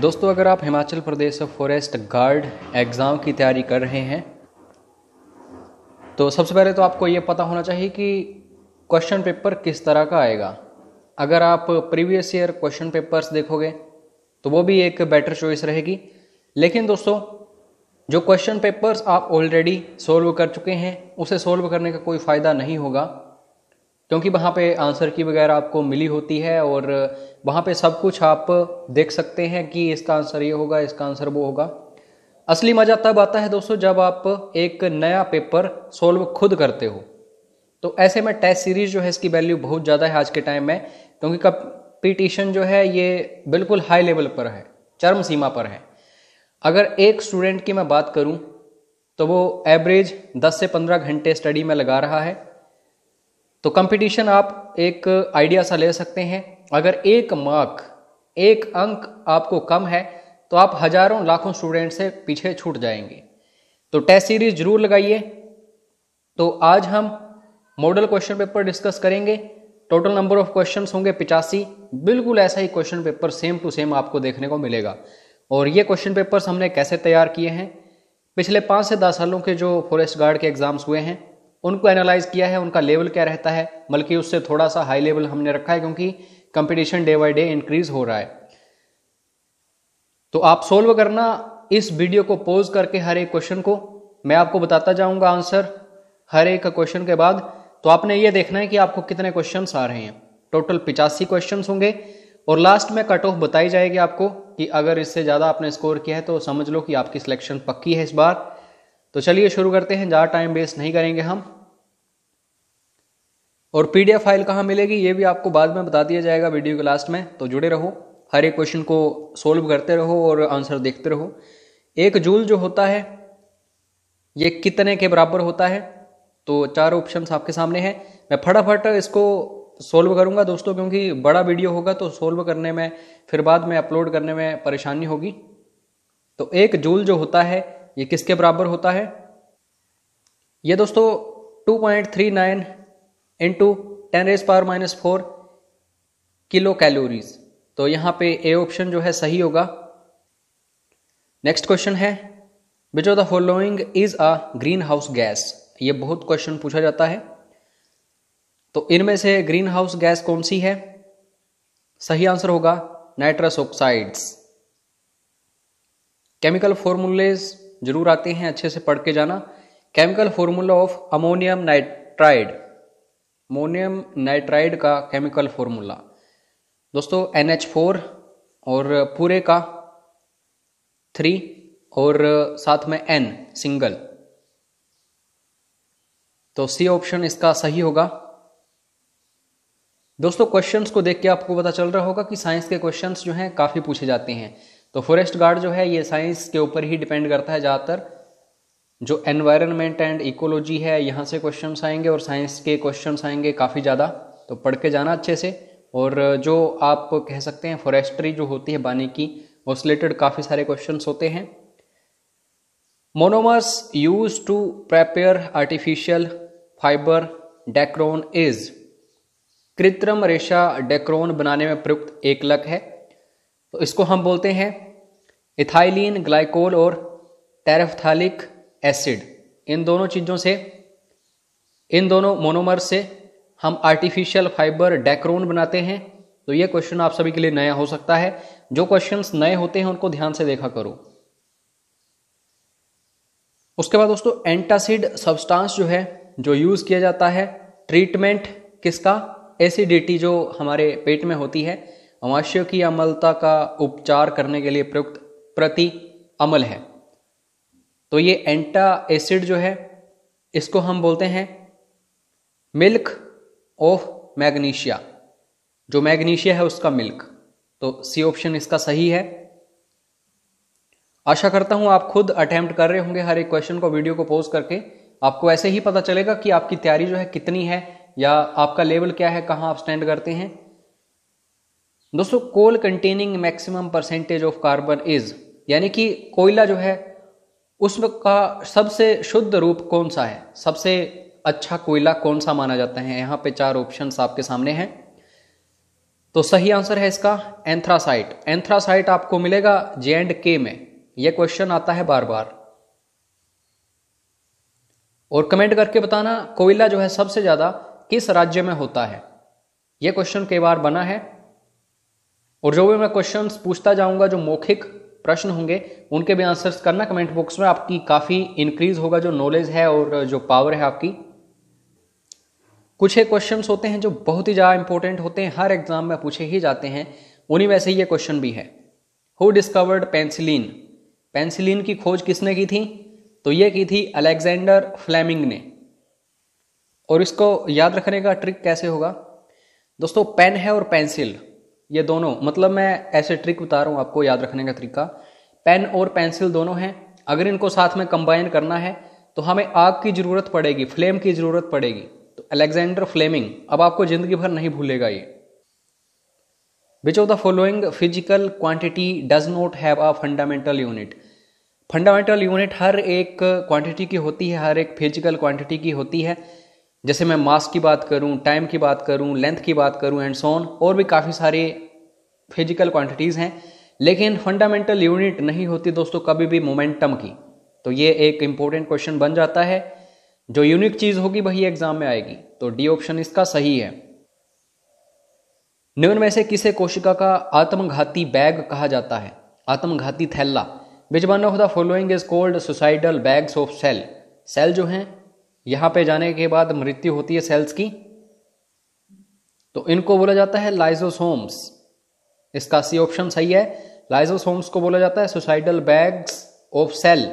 दोस्तों अगर आप Himachal Pradesh forest guard exam की तैयारी कर रहे हैं तो सबसे पहले तो आपको ये पता होना चाहिए कि क्वेश्चन पेपर किस तरह का आएगा अगर आप प्रीवियस ईयर क्वेश्चन पेपर्स देखोगे तो वो भी एक बेटर चॉइस रहेगी लेकिन दोस्तों जो क्वेश्चन पेपर्स आप ऑलरेडी सोल्व कर चुके हैं उसे सोल्व करने का कोई फ़ायदा नहीं होगा क्योंकि वहाँ पे आंसर की वगैरह आपको मिली होती है और वहाँ पे सब कुछ आप देख सकते हैं कि इसका आंसर ये होगा इसका आंसर वो होगा असली मज़ा तब आता है दोस्तों जब आप एक नया पेपर सोल्व खुद करते हो तो ऐसे में टेस्ट सीरीज़ जो है इसकी वैल्यू बहुत ज़्यादा है आज के टाइम में क्योंकि कम्पिटिशन जो है ये बिल्कुल हाई लेवल पर है चरम सीमा पर है अगर एक स्टूडेंट की मैं बात करूं तो वो एवरेज 10 से 15 घंटे स्टडी में लगा रहा है तो कंपटीशन आप एक आइडिया सा ले सकते हैं अगर एक मार्क एक अंक आपको कम है तो आप हजारों लाखों स्टूडेंट से पीछे छूट जाएंगे तो टेस्ट सीरीज जरूर लगाइए तो आज हम मॉडल क्वेश्चन पेपर डिस्कस करेंगे टोटल नंबर ऑफ क्वेश्चन होंगे पिचासी बिल्कुल ऐसा ही question paper same to same आपको देखने को मिलेगा और ये क्वेश्चन पेपर्स हमने कैसे तैयार किए हैं पिछले पाँच से दस सालों के जो फॉरेस्ट गार्ड के एग्ज़ाम्स हुए हैं उनको एनालाइज किया है उनका लेवल क्या रहता है बल्कि उससे थोड़ा सा हाई लेवल हमने रखा है क्योंकि competition day by day increase हो रहा है तो आप सोल्व करना इस वीडियो को पोज करके हर एक क्वेश्चन को मैं आपको बताता जाऊंगा आंसर हर एक क्वेश्चन के बाद तो आपने ये देखना है कि आपको कितने क्वेश्चन आ रहे हैं टोटल पिचासी क्वेश्चन होंगे और लास्ट में कट ऑफ बताई जाएगी आपको कि अगर इससे ज़्यादा आपने स्कोर किया है तो समझ लो कि आपकी सिलेक्शन पक्की है इस बार तो चलिए शुरू करते हैं ज़्यादा टाइम वेस्ट नहीं करेंगे हम और पीडीएफ फाइल कहाँ मिलेगी ये भी आपको बाद में बता दिया जाएगा वीडियो के लास्ट में तो जुड़े रहो हर एक क्वेश्चन को सोल्व करते रहो और आंसर देखते रहो एक जूल जो होता है ये कितने के बराबर होता है तो चार ऑप्शन आपके सामने हैं मैं फटाफट इसको सोल्व करूंगा दोस्तों क्योंकि बड़ा वीडियो होगा तो सोल्व करने में फिर बाद में अपलोड करने में परेशानी होगी तो एक जूल जो होता है ये किसके बराबर होता है ये दोस्तों 2.39 point three nine into ten raise power minus four kilo calories तो यहाँ पे ए ऑप्शन जो है सही होगा नेक्स्ट क्वेश्चन है which of the following is a green house gas ये बहुत क्वेश्चन पूछा जाता है तो इनमें से ग्रीन हाउस गैस कौन सी है सही आंसर होगा नाइट्रस ऑक्साइड्स केमिकल फॉर्मूलेज जरूर आते हैं अच्छे से पढ़ के जाना chemical formula of ammonium nitride ammonium nitride का केमिकल फॉर्मूला दोस्तों एन एच फोर और पूरे का थ्री और साथ में एन सिंगल तो सी ऑप्शन इसका सही होगा दोस्तों क्वेश्चंस को देख के आपको पता चल रहा होगा कि साइंस के क्वेश्चंस जो हैं काफ़ी पूछे जाते हैं तो फॉरेस्ट गार्ड जो है ये साइंस के ऊपर ही डिपेंड करता है ज़्यादातर जो एनवायरनमेंट एंड इकोलॉजी है यहाँ से क्वेश्चन आएंगे और साइंस के क्वेश्चन आएंगे काफ़ी ज़्यादा तो पढ़ के जाना अच्छे से और जो आप कह सकते हैं फॉरेस्ट्री जो होती है बानी की उस रिलेटेड काफ़ी सारे क्वेश्चन होते हैं monomers use to prepare artificial fibre Dacron is कृत्रिम रेशा डेक्रोन बनाने में प्रयुक्त एकलक है तो इसको हम बोलते हैं इथाइलिन ग्लाइकोल और टेरफथालिक एसिड इन दोनों चीज़ों से इन दोनों मोनोमर से हम आर्टिफिशियल फाइबर डेक्रोन बनाते हैं तो ये क्वेश्चन आप सभी के लिए नया हो सकता है जो क्वेश्चंस नए होते हैं उनको ध्यान से देखा करो उसके बाद दोस्तों एंटासिड सब्सटेंस जो है जो यूज़ किया जाता है ट्रीटमेंट किसका एसिडिटी जो हमारे पेट में होती है अमाशय की अमलता का उपचार करने के लिए प्रयुक्त प्रति अमल है तो ये एंटा एसिड जो है इसको हम बोलते हैं मिल्क ऑफ मैग्नीशिया जो मैग्नीशिया है उसका मिल्क तो सी ऑप्शन इसका सही है आशा करता हूं आप खुद अटैम्प्ट कर रहे होंगे हर एक क्वेश्चन को वीडियो को पोज करके आपको ऐसे ही पता चलेगा कि आपकी तैयारी जो है कितनी है या आपका लेवल क्या है कहां आप स्टैंड करते हैं दोस्तों coal containing maximum percentage of carbon is यानी कि कोयला जो है उसमें का सबसे शुद्ध रूप कौन सा है सबसे अच्छा कोयला कौन सा माना जाता है यहाँ पे चार ऑप्शन आपके सामने हैं तो सही आंसर है इसका एंथ्रासाइट एंथ्रासाइट आपको मिलेगा जे एंड के में यह क्वेश्चन आता है बार बार और कमेंट करके बताना कोयला जो है सबसे ज़्यादा किस राज्य में होता है यह क्वेश्चन कई बार बना है और जो भी मैं क्वेश्चन पूछता जाऊंगा जो मौखिक प्रश्न होंगे उनके भी आंसर्स करना कमेंट बॉक्स में आपकी काफ़ी इंक्रीज होगा जो नॉलेज है और जो पावर है आपकी कुछ एक क्वेश्चंस होते हैं जो बहुत ही ज़्यादा इंपॉर्टेंट होते हैं हर एग्जाम में पूछे ही जाते हैं उन्हीं में से ये क्वेश्चन भी है हु डिस्कवर्ड पेंसिलिन पेंसिलिन की खोज किसने की थी तो ये की थी अलेक्जेंडर फ्लेमिंग ने और इसको याद रखने का ट्रिक कैसे होगा दोस्तों पेन है और पेंसिल ये दोनों मतलब मैं ऐसे ट्रिक बता रहा हूँ आपको याद रखने का तरीका पेन और पेंसिल दोनों हैं अगर इनको साथ में कंबाइन करना है तो हमें आग की ज़रूरत पड़ेगी फ्लेम की ज़रूरत पड़ेगी तो अलेक्जेंडर फ्लेमिंग अब आपको ज़िंदगी भर नहीं भूलेगा ये which of the following physical quantity does not have a fundamental unit fundamental unit हर एक क्वांटिटी की होती है हर एक फिजिकल क्वांटिटी की होती है जैसे मैं मास की बात करूं टाइम की बात करूं लेंथ की बात करूं एंड सोन और भी काफ़ी सारे फिजिकल क्वांटिटीज़ हैं लेकिन फंडामेंटल यूनिट नहीं होती दोस्तों कभी भी मोमेंटम की तो ये एक इम्पोर्टेंट क्वेश्चन बन जाता है जो यूनिक चीज़ होगी वही एग्जाम में आएगी तो डी ऑप्शन इसका सही है निम्न में से किसे कोशिका का आत्मघाती बैग कहा जाता है आत्मघाती थैला which one of the following is called suicidal bags of cell cell जो हैं यहां पे जाने के बाद मृत्यु होती है सेल्स की तो इनको बोला जाता है लाइजोसोम्स इसका सी ऑप्शन सही है लाइजोसोम्स को बोला जाता है suicidal bags of cell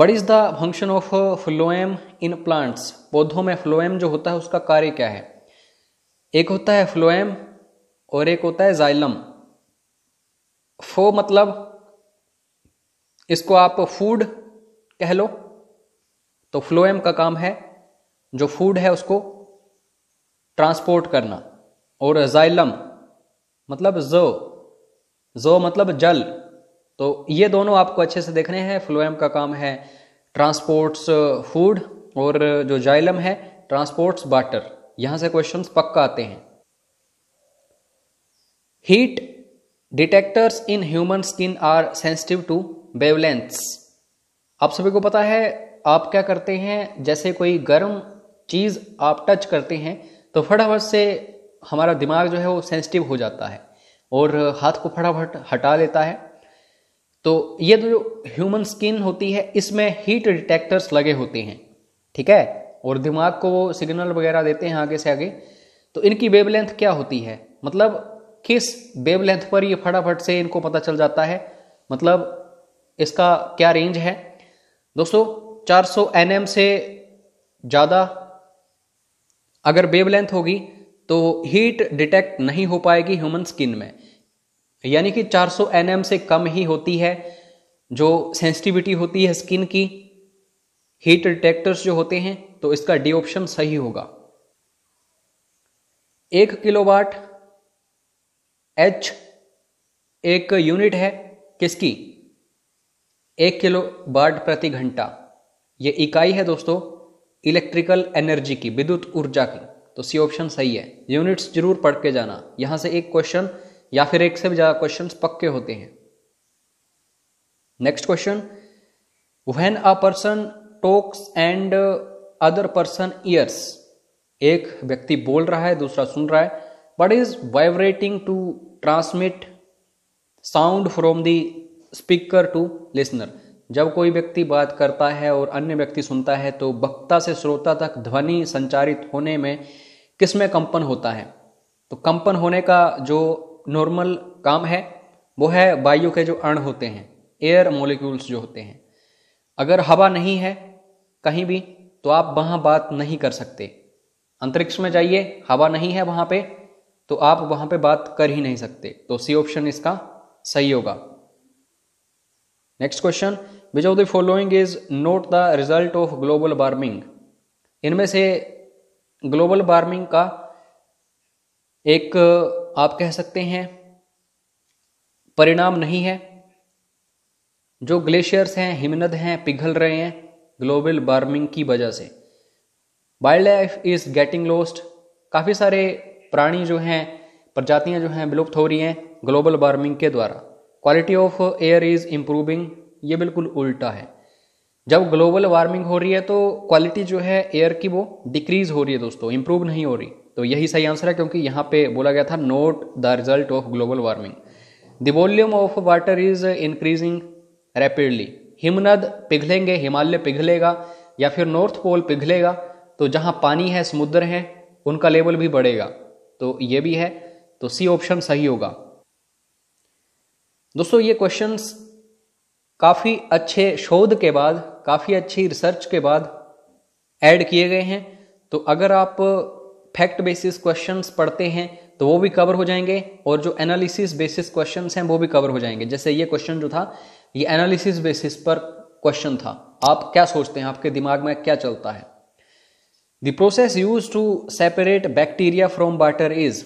what is the function of phloem in plants पौधों में फ्लोएम जो होता है उसका कार्य क्या है एक होता है फ्लोएम और एक होता है जाइलम फो मतलब इसको आप फूड कह लो तो फ्लोएम का काम है जो फूड है उसको ट्रांसपोर्ट करना और जाइलम मतलब जो जो मतलब जल तो ये दोनों आपको अच्छे से देखने हैं फ्लोएम का काम है ट्रांसपोर्ट्स फूड uh, और uh, जो जाइलम है ट्रांसपोर्ट्स वाटर यहां से क्वेश्चंस पक्का आते हैं heat detectors in human skin are sensitive to wavelengths आप सभी को पता है आप क्या करते हैं जैसे कोई गर्म चीज़ आप टच करते हैं तो फटाफट से हमारा दिमाग जो है वो सेंसिटिव हो जाता है और हाथ को फटाफट हटा लेता है तो ये जो ह्यूमन स्किन होती है इसमें हीट डिटेक्टर्स लगे होते हैं ठीक है और दिमाग को वो सिग्नल वगैरह देते हैं आगे से आगे तो इनकी वेवलेंथ क्या होती है मतलब किस वेवलेंथ पर ये फटाफट से इनको पता चल जाता है मतलब इसका क्या रेंज है दोस्तों 400 nm से ज़्यादा अगर वेवलेंथ होगी तो हीट डिटेक्ट नहीं हो पाएगी ह्यूमन स्किन में यानी कि 400 nm से कम ही होती है जो सेंसिटिविटी होती है स्किन की हीट डिटेक्टर्स जो होते हैं तो इसका डी ऑप्शन सही होगा एक किलोवाट एच एक यूनिट है किसकी एक किलो वाट प्रति घंटा ये इकाई है दोस्तों इलेक्ट्रिकल एनर्जी की विद्युत ऊर्जा की तो सी ऑप्शन सही है यूनिट्स जरूर पढ़ के जाना यहां से एक क्वेश्चन या फिर एक से भी ज़्यादा क्वेश्चन पक्के होते हैं next question when a person talks and other person hears एक व्यक्ति बोल रहा है दूसरा सुन रहा है what is vibrating to transmit sound from the speaker to listener जब कोई व्यक्ति बात करता है और अन्य व्यक्ति सुनता है तो वक्ता से श्रोता तक ध्वनि संचारित होने में किसमें कंपन होता है तो कंपन होने का जो नॉर्मल काम है वो है वायु के जो अण होते हैं एयर मोलिक्यूल्स जो होते हैं अगर हवा नहीं है कहीं भी तो आप वहाँ बात नहीं कर सकते अंतरिक्ष में जाइए हवा नहीं है वहाँ पे तो आप वहाँ पे बात कर ही नहीं सकते तो सी ऑप्शन इसका सही होगा next question which of the following is not the result of global warming इनमें से ग्लोबल वार्मिंग का एक आप कह सकते हैं परिणाम नहीं है जो ग्लेशियर्स हैं हिमनद हैं पिघल रहे हैं ग्लोबल वार्मिंग की वजह से wildlife is getting lost काफ़ी सारे प्राणी जो हैं प्रजातियां जो हैं विलुप्त हो रही हैं ग्लोबल वार्मिंग के द्वारा quality of air is improving ये बिल्कुल उल्टा है जब ग्लोबल वार्मिंग हो रही है तो क्वालिटी जो है एयर की वो डिक्रीज हो रही है दोस्तों इंप्रूव नहीं हो रही तो यही सही आंसर है क्योंकि यहाँ पे बोला गया था not the result of global warming the volume of water is increasing rapidly हिमनद पिघलेंगे हिमालय पिघलेगा या फिर नॉर्थ पोल पिघलेगा तो जहाँ पानी है समुद्र है उनका लेवल भी बढ़ेगा तो ये भी है तो सी ऑप्शन सही होगा दोस्तों ये क्वेश्चंस काफ़ी अच्छे शोध के बाद काफ़ी अच्छी रिसर्च के बाद ऐड किए गए हैं तो अगर आप फैक्ट बेसिस क्वेश्चंस पढ़ते हैं तो वो भी कवर हो जाएंगे और जो एनालिसिस बेसिस क्वेश्चन हैं वो भी कवर हो जाएंगे जैसे ये क्वेश्चन जो था ये एनालिसिस बेसिस पर क्वेश्चन था आप क्या सोचते हैं आपके दिमाग में क्या चलता है the process use to separate bacteria from water is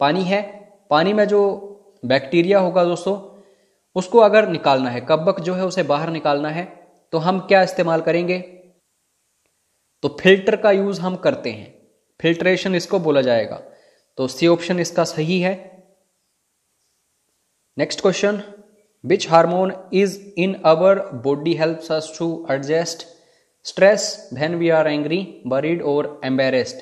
पानी है पानी में जो बैक्टीरिया होगा दोस्तों उसको अगर निकालना है कब्बक जो है उसे बाहर निकालना है तो हम क्या इस्तेमाल करेंगे तो फिल्टर का यूज़ हम करते हैं फिल्ट्रेशन इसको बोला जाएगा तो सी ऑप्शन इसका सही है next question which hormone is in our body help to adjust stress when we are angry worried और एम्बेरेस्ड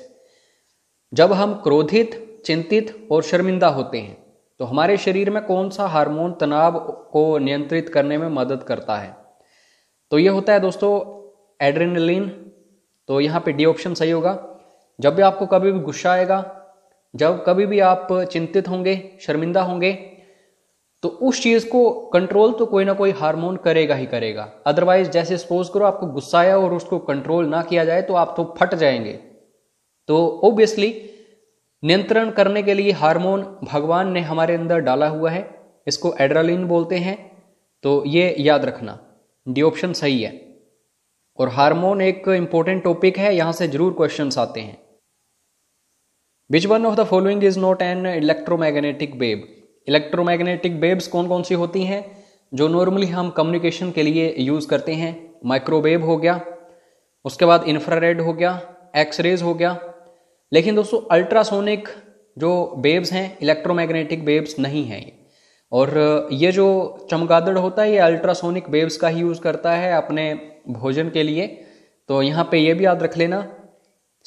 जब हम क्रोधित चिंतित और शर्मिंदा होते हैं तो हमारे शरीर में कौन सा हार्मोन तनाव को नियंत्रित करने में मदद करता है तो ये होता है दोस्तों एड्रेनलिन तो यहाँ पे डी ऑप्शन सही होगा जब भी आपको कभी भी गुस्सा आएगा जब कभी भी आप चिंतित होंगे शर्मिंदा होंगे तो उस चीज़ को कंट्रोल तो कोई ना कोई हार्मोन करेगा ही करेगा अदरवाइज जैसे सपोज करो आपको गुस्सा आया और उसको कंट्रोल ना किया जाए तो आप तो फट जाएंगे तो ओब्वियसली नियंत्रण करने के लिए हार्मोन भगवान ने हमारे अंदर डाला हुआ है इसको एड्रालिन बोलते हैं तो ये याद रखना डी ऑप्शन सही है और हार्मोन एक इंपॉर्टेंट टॉपिक है यहाँ से जरूर क्वेश्चन आते हैं which one of the following is not an electromagnetic wave electromagnetic waves कौन कौन सी होती हैं जो नॉर्मली हम कम्युनिकेशन के लिए यूज़ करते हैं माइक्रोवेव हो गया उसके बाद इंफ्रारेड हो गया एक्सरेज हो गया लेकिन दोस्तों अल्ट्रासोनिक जो बेब्स हैं इलेक्ट्रोमैग्नेटिक बेब्स नहीं हैं और ये जो चमगादड़ होता है ये अल्ट्रासोनिक बेब्स का ही यूज़ करता है अपने भोजन के लिए तो यहाँ पे ये भी याद रख लेना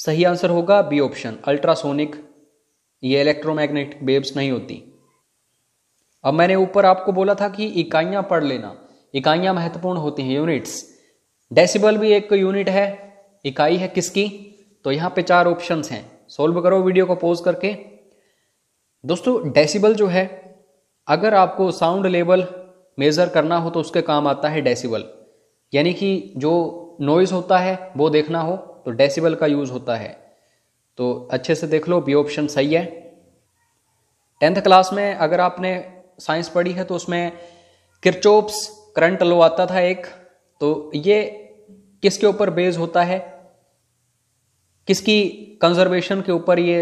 सही आंसर होगा बी ऑप्शन अल्ट्रासोनिक ये इलेक्ट्रोमैग्नेटिक बेब्स नहीं होती अब मैंने ऊपर आपको बोला था कि इकाइयाँ पढ़ लेना इकाइयाँ महत्वपूर्ण होती हैं यूनिट्स डेसिबल भी एक यूनिट है इकाई है किसकी तो यहाँ पे चार ऑप्शंस हैं सोल्व करो वीडियो को पॉज करके दोस्तों डेसिबल जो है अगर आपको साउंड लेवल मेज़र करना हो तो उसके काम आता है डेसिबल यानी कि जो नॉइज़ होता है वो देखना हो तो डेसिबल का यूज़ होता है तो अच्छे से देख लो बी ऑप्शन सही है टेंथ क्लास में अगर आपने साइंस पढ़ी है तो उसमें किरचोप्स करंट लो आता था एक तो ये किसके ऊपर बेस होता है किसकी कंजर्वेशन के ऊपर ये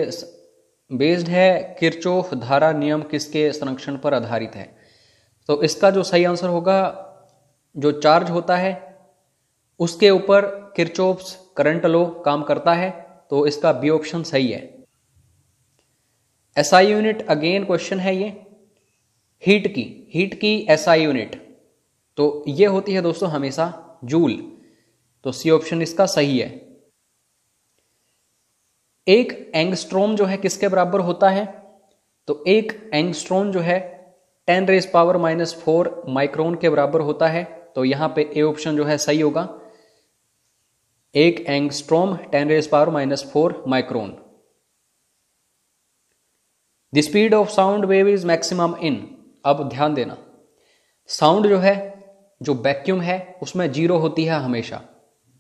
बेस्ड है किरचोफ धारा नियम किसके संरक्षण पर आधारित है तो इसका जो सही आंसर होगा जो चार्ज होता है उसके ऊपर किरचोफ करंट लो काम करता है तो इसका बी ऑप्शन सही है एसआई यूनिट अगेन क्वेश्चन है ये हीट की हीट की एसआई यूनिट तो ये होती है दोस्तों हमेशा जूल तो सी ऑप्शन इसका सही है एक एंगस्ट्रोम जो है किसके बराबर होता है तो एक एंगस्ट्रोम जो है ten raise power minus four micron के बराबर होता है तो यहां पे ए ऑप्शन जो है सही होगा एक angstrom ten raise power minus four micron the speed of sound wave is maximum in अब ध्यान देना साउंड जो है जो वैक्यूम है उसमें जीरो होती है हमेशा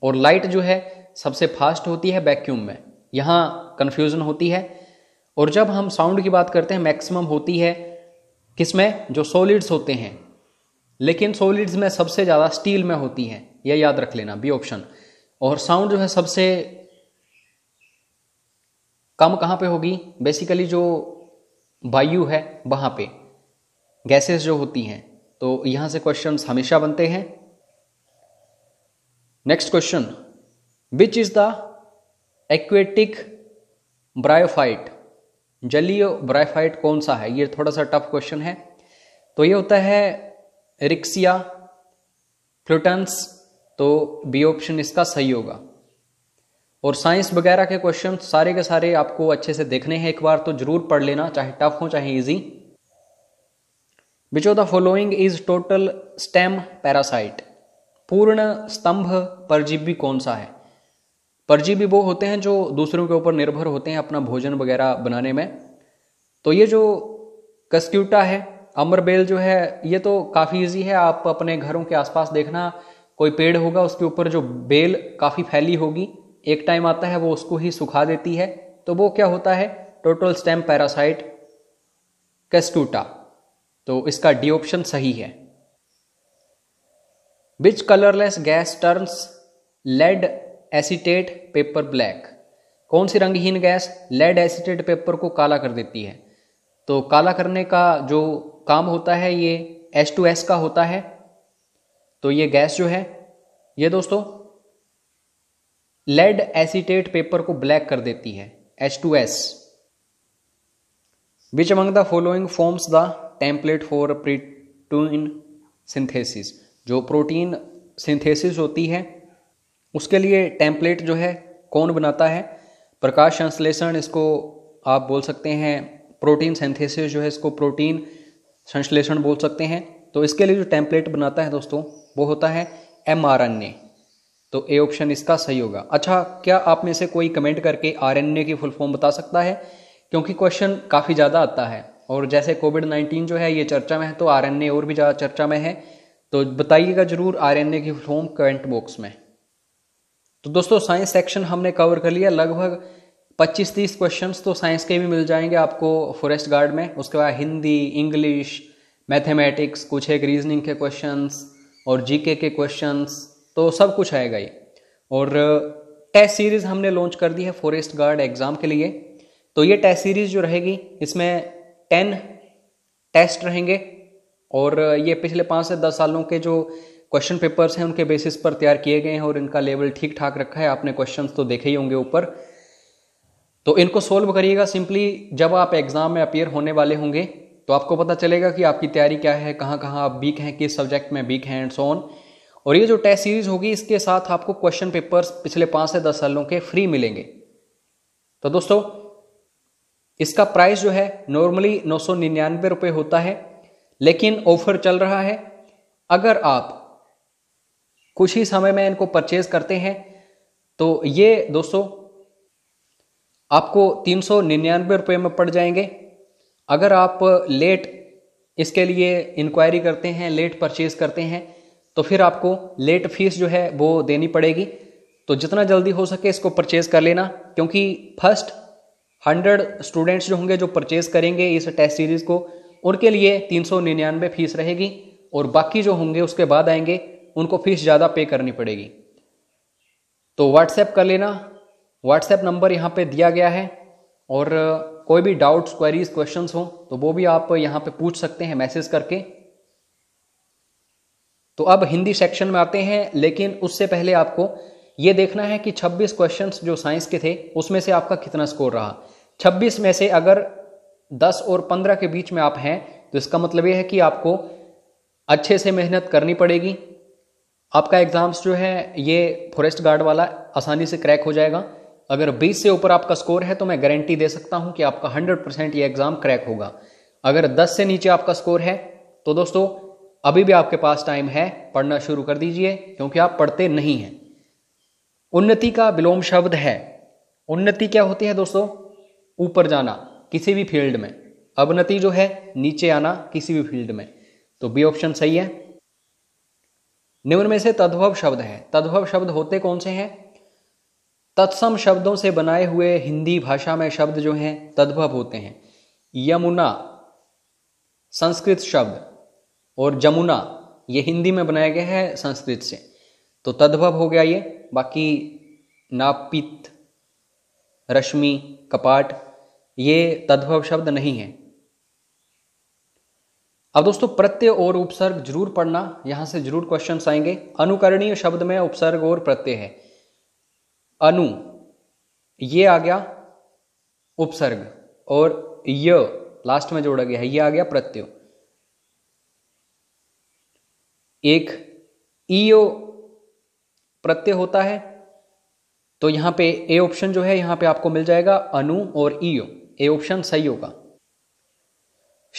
और लाइट जो है सबसे फास्ट होती है वैक्यूम में यहाँ कन्फ्यूज़न होती है और जब हम साउंड की बात करते हैं मैक्सिमम होती है किसमें जो सॉलिड्स होते हैं लेकिन सॉलिड्स में सबसे ज़्यादा स्टील में होती हैं यह याद रख लेना बी ऑप्शन और साउंड जो है सबसे कम कहाँ पे होगी बेसिकली जो वायु है वहाँ पे गैसेस जो होती हैं तो यहाँ से क्वेश्चन हमेशा बनते हैं next question which is the aquatic bryophyte जलीय ब्रायोफाइट कौन सा है ये थोड़ा सा टफ क्वेश्चन है तो ये होता है रिक्सिया फ्लूटन्स तो बी ऑप्शन इसका सही होगा और साइंस वगैरह के क्वेश्चन सारे के सारे आपको अच्छे से देखने हैं एक बार तो जरूर पढ़ लेना चाहे टफ हो चाहे easy which of the following is total stem parasite पूर्ण स्तंभ परजीवी कौन सा है परजी भी वो होते हैं जो दूसरों के ऊपर निर्भर होते हैं अपना भोजन वगैरह बनाने में तो ये जो कस्क्यूटा है अमर बेल जो है ये तो काफ़ी ईजी है आप अपने घरों के आसपास देखना कोई पेड़ होगा उसके ऊपर जो बेल काफ़ी फैली होगी एक टाइम आता है वो उसको ही सुखा देती है तो वो क्या होता है टोटल स्टेम पैरासाइट कैस्टूटा तो इसका डी ऑप्शन सही है which colourless gas turns lead acetate paper black कौन सी रंगहीन गैस लेड एसीटेट पेपर को काला कर देती है तो काला करने का जो काम होता है ये एस टू एस का होता है तो ये गैस जो है ये दोस्तों लेड एसीटेट पेपर को ब्लैक कर देती है S two S which among the following forms the template for protein synthesis जो प्रोटीन सिंथेसिस होती है उसके लिए टेम्पलेट जो है कौन बनाता है प्रकाश संश्लेषण इसको आप बोल सकते हैं प्रोटीन सेंथेसिस जो है इसको प्रोटीन संश्लेषण बोल सकते हैं तो इसके लिए जो टेम्पलेट बनाता है दोस्तों वो होता है एम आर एन ए तो ए ऑप्शन इसका सही होगा अच्छा क्या आप में से कोई कमेंट करके आर एन ए की फुल फॉर्म बता सकता है क्योंकि क्वेश्चन काफ़ी ज़्यादा आता है और जैसे कोविड नाइन्टीन जो है ये चर्चा में है तो आर एन ए और भी ज़्यादा चर्चा में है तो बताइएगा ज़रूर आर एन ए की फुल फॉर्म कमेंट बॉक्स में तो दोस्तों साइंस सेक्शन हमने कवर कर लिया लगभग 25-30 क्वेश्चंस तो साइंस के भी मिल जाएंगे आपको फॉरेस्ट गार्ड में उसके बाद हिंदी इंग्लिश मैथमेटिक्स कुछ एक रीजनिंग के क्वेश्चंस और जीके के क्वेश्चंस तो सब कुछ आएगा ही और टेस्ट uh, सीरीज़ हमने लॉन्च कर दी है फॉरेस्ट गार्ड एग्ज़ाम के लिए तो ये टेस्ट सीरीज़ जो रहेगी इसमें टेन टेस्ट रहेंगे और uh, ये पिछले पाँच से दस सालों के जो क्वेश्चन पेपर्स हैं उनके बेसिस पर तैयार किए गए हैं और इनका लेवल ठीक ठाक रखा है आपने क्वेश्चंस तो देखे ही होंगे ऊपर तो इनको सोल्व करिएगा सिंपली जब आप एग्ज़ाम में अपेयर होने वाले होंगे तो आपको पता चलेगा कि आपकी तैयारी क्या है कहाँ कहाँ आप वीक हैं किस सब्जेक्ट में वीक हैं एंड सो ऑन और ये जो टेस्ट सीरीज होगी इसके साथ आपको क्वेश्चन पेपर्स पिछले पाँच से दस सालों के फ्री मिलेंगे तो दोस्तों इसका प्राइस जो है नॉर्मली नौ सौ निन्यानवे रुपये होता है लेकिन ऑफर चल रहा है अगर आप कुछ ही समय में इनको परचेज करते हैं तो ये दोस्तों आपको तीन सौ निन्यानवे रुपये में पड़ जाएंगे अगर आप लेट इसके लिए इंक्वायरी करते हैं लेट परचेज करते हैं तो फिर आपको लेट फीस जो है वो देनी पड़ेगी तो जितना जल्दी हो सके इसको परचेज़ कर लेना क्योंकि फर्स्ट हंड्रेड स्टूडेंट्स जो होंगे जो परचेज़ करेंगे इस टेस्ट सीरीज़ को उनके लिए तीन सौ निन्यानवे फीस रहेगी और बाकी जो होंगे उसके बाद आएंगे उनको फीस ज़्यादा पे करनी पड़ेगी तो व्हाट्सएप कर लेना व्हाट्सएप नंबर यहाँ पे दिया गया है और कोई भी डाउट्स क्वेरीज क्वेश्चंस हो तो वो भी आप यहाँ पे पूछ सकते हैं मैसेज करके तो अब हिंदी सेक्शन में आते हैं लेकिन उससे पहले आपको ये देखना है कि 26 क्वेश्चंस जो साइंस के थे उसमें से आपका कितना स्कोर रहा 26 में से अगर 10 और 15 के बीच में आप हैं तो इसका मतलब ये है कि आपको अच्छे से मेहनत करनी पड़ेगी आपका एग्ज़ाम्स जो है ये फॉरेस्ट गार्ड वाला आसानी से क्रैक हो जाएगा अगर 20 से ऊपर आपका स्कोर है तो मैं गारंटी दे सकता हूं कि आपका 100 परसेंट ये एग्ज़ाम क्रैक होगा अगर 10 से नीचे आपका स्कोर है तो दोस्तों अभी भी आपके पास टाइम है पढ़ना शुरू कर दीजिए क्योंकि आप पढ़ते नहीं हैं उन्नति का विलोम शब्द है उन्नति क्या होती है दोस्तों ऊपर जाना किसी भी फील्ड में अवनति जो है नीचे आना किसी भी फील्ड में तो बी ऑप्शन सही है निम्न में से तद्भव शब्द हैं तद्भव शब्द होते कौन से हैं तत्सम शब्दों से बनाए हुए हिंदी भाषा में शब्द जो हैं तद्भव होते हैं यमुना संस्कृत शब्द और जमुना ये हिंदी में बनाया गया है संस्कृत से तो तद्भव हो गया ये बाकी नापित रश्मि कपाट ये तद्भव शब्द नहीं है अब दोस्तों प्रत्यय और उपसर्ग जरूर पढ़ना यहां से जरूर क्वेश्चन आएंगे अनुकरणीय शब्द में उपसर्ग और प्रत्यय है अनु ये आ गया उपसर्ग और य लास्ट में जोड़ा गया है ये आ गया प्रत्यय एक ईओ प्रत्यय होता है तो यहां पे ए ऑप्शन जो है यहां पे आपको मिल जाएगा अनु और ईओ ए ऑप्शन सही होगा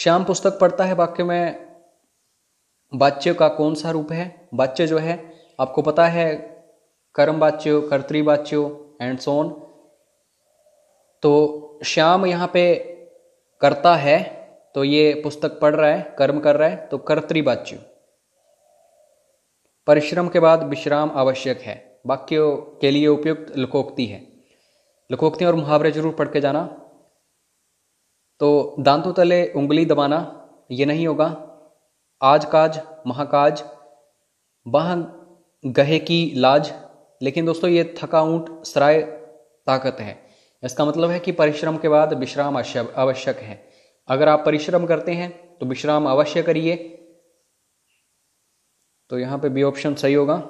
श्याम पुस्तक पढ़ता है वाक्य में बाच्य का कौन सा रूप है बाच्य जो है आपको पता है कर्म वाच्य बाच्यो एंड सोन तो श्याम यहाँ पे करता है तो ये पुस्तक पढ़ रहा है कर्म कर रहा है तो कर्तृवाच्य परिश्रम के बाद विश्राम आवश्यक है वाक्यों के लिए उपयुक्त लकोक्ति है लकोक्ति और मुहावरे जरूर पढ़ के जाना तो दांतों तले उंगली दबाना ये नहीं होगा आज काज महाकाज बाह गहे की लाज लेकिन दोस्तों ये थकाऊट सराय ताकत है इसका मतलब है कि परिश्रम के बाद विश्राम आवश्यक है अगर आप परिश्रम करते हैं तो विश्राम अवश्य करिए तो यहां पे बी ऑप्शन सही होगा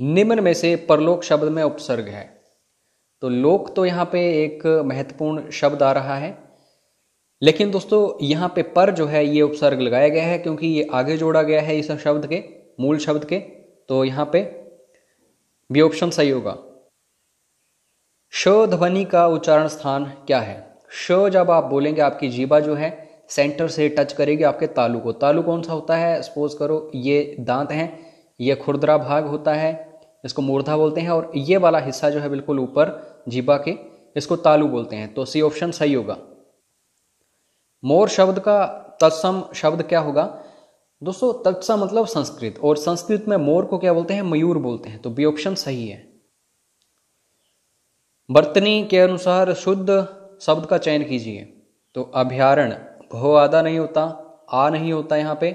निम्न में से परलोक शब्द में उपसर्ग है तो लोक तो यहाँ पे एक महत्वपूर्ण शब्द आ रहा है लेकिन दोस्तों यहाँ पे पर जो है ये उपसर्ग लगाया गया है क्योंकि ये आगे जोड़ा गया है इस शब्द के मूल शब्द के तो यहाँ पे भी ऑप्शन सही होगा श ध्वनि का उच्चारण स्थान क्या है श जब आप बोलेंगे आपकी जीबा जो है सेंटर से टच करेगी आपके तालू को तालू कौन सा होता है सपोज करो ये दांत हैं ये खुरदरा भाग होता है इसको मूर्धा बोलते हैं और ये वाला हिस्सा जो है बिल्कुल ऊपर जीबा के इसको तालु बोलते हैं तो सी ऑप्शन सही होगा मोर शब्द का तत्सम शब्द क्या होगा दोस्तों तत्सम मतलब संस्कृत और संस्कृत में मोर को क्या बोलते हैं मयूर बोलते हैं तो बी ऑप्शन सही है बर्तनी के अनुसार शुद्ध शब्द का चयन कीजिए तो अभ्यारण भो आदा नहीं होता आ नहीं होता यहाँ पे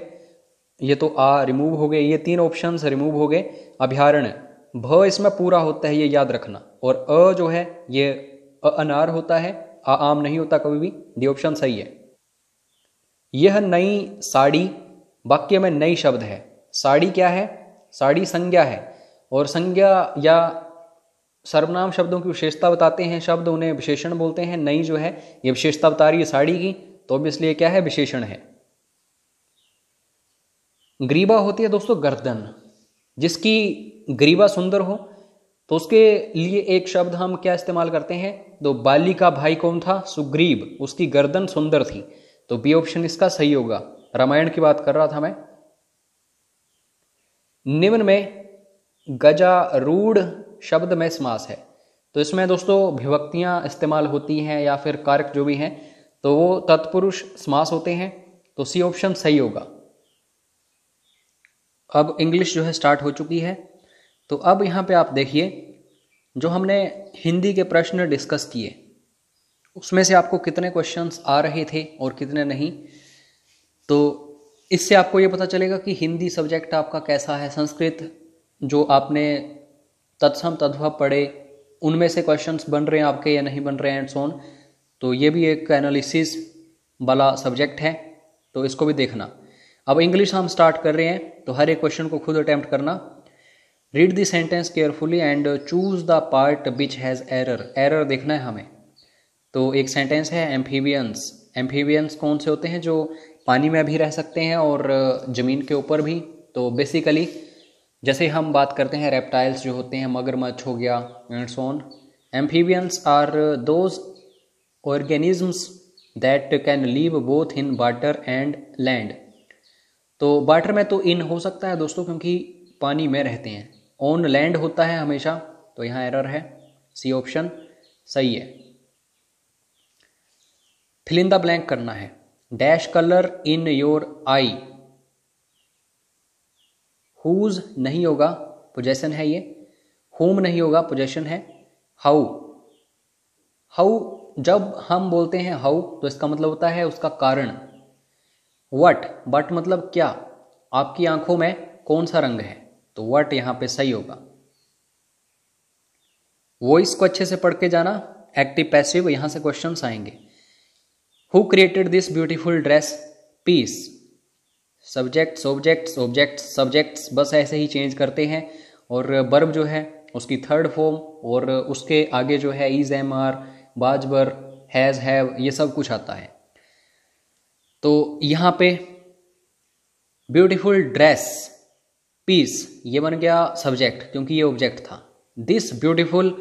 ये तो आ रिमूव हो गए ये तीन ऑप्शन रिमूव हो गए अभ्यारण भ इसमें पूरा होता है ये याद रखना और अ जो है ये अनार होता है आ आम नहीं होता कभी भी डी ऑप्शन सही है यह नई साड़ी वाक्य में नई शब्द है साड़ी क्या है साड़ी संज्ञा है और संज्ञा या सर्वनाम शब्दों की विशेषता बताते हैं शब्द उन्हें विशेषण बोलते हैं नई जो है ये विशेषता बता रही है साड़ी की तो अब इसलिए क्या है विशेषण है ग्रीबा होती है दोस्तों गर्दन जिसकी गरीबा सुंदर हो तो उसके लिए एक शब्द हम क्या इस्तेमाल करते हैं तो बाली का भाई कौन था सुग्रीब उसकी गर्दन सुंदर थी तो बी ऑप्शन इसका सही होगा रामायण की बात कर रहा था मैं निम्न में गजा रूढ़ शब्द में समास है तो इसमें दोस्तों विभक्तियां इस्तेमाल होती हैं या फिर कारक जो भी हैं तो वो तत्पुरुष समास होते हैं तो सी ऑप्शन सही होगा अब इंग्लिश जो है स्टार्ट हो चुकी है तो अब यहाँ पे आप देखिए जो हमने हिंदी के प्रश्न डिस्कस किए उसमें से आपको कितने क्वेश्चंस आ रहे थे और कितने नहीं तो इससे आपको ये पता चलेगा कि हिंदी सब्जेक्ट आपका कैसा है संस्कृत जो आपने तत्सम तद्भव पढ़े उनमें से क्वेश्चंस बन रहे हैं आपके या नहीं बन रहे हैं एंड सोन तो ये भी एक एनालिसिस वाला सब्जेक्ट है तो इसको भी देखना अब इंग्लिश हम स्टार्ट कर रहे हैं तो हर एक क्वेश्चन को खुद अटैम्प्ट करना read the sentence carefully and choose the part which has error error देखना है हमें तो एक सेंटेंस है एम्फीबियंस एम्फीबियंस कौन से होते हैं जो पानी में भी रह सकते हैं और ज़मीन के ऊपर भी तो बेसिकली जैसे हम बात करते हैं रेप्टाइल्स जो होते हैं मगरमच्छ हो गया and so on amphibians are those organisms that can live both in water and land तो वाटर में तो इन हो सकता है दोस्तों क्योंकि पानी में रहते हैं ऑन लैंड होता है हमेशा तो यहाँ एरर है सी ऑप्शन सही है फिलिंदा ब्लैंक करना है dash colour in your eye whose नहीं होगा पोजेशन है ये होम नहीं होगा पोजेशन है हाउ हाउ जब हम बोलते हैं हाउ तो इसका मतलब होता है उसका कारण वट बट मतलब क्या आपकी आंखों में कौन सा रंग है तो वट यहां पे सही होगा वो इसको अच्छे से पढ़ के जाना एक्टिव पैसिव यहां से क्वेश्चन आएंगे who created this beautiful dress piece subjects objects objects subjects बस ऐसे ही चेंज करते हैं और बर्ब जो है उसकी थर्ड फॉर्म और उसके आगे जो है is am are was were has have ये सब कुछ आता है तो यहां पे ब्यूटीफुल ड्रेस पीस ये बन गया सब्जेक्ट क्योंकि ये ऑब्जेक्ट था दिस ब्यूटीफुल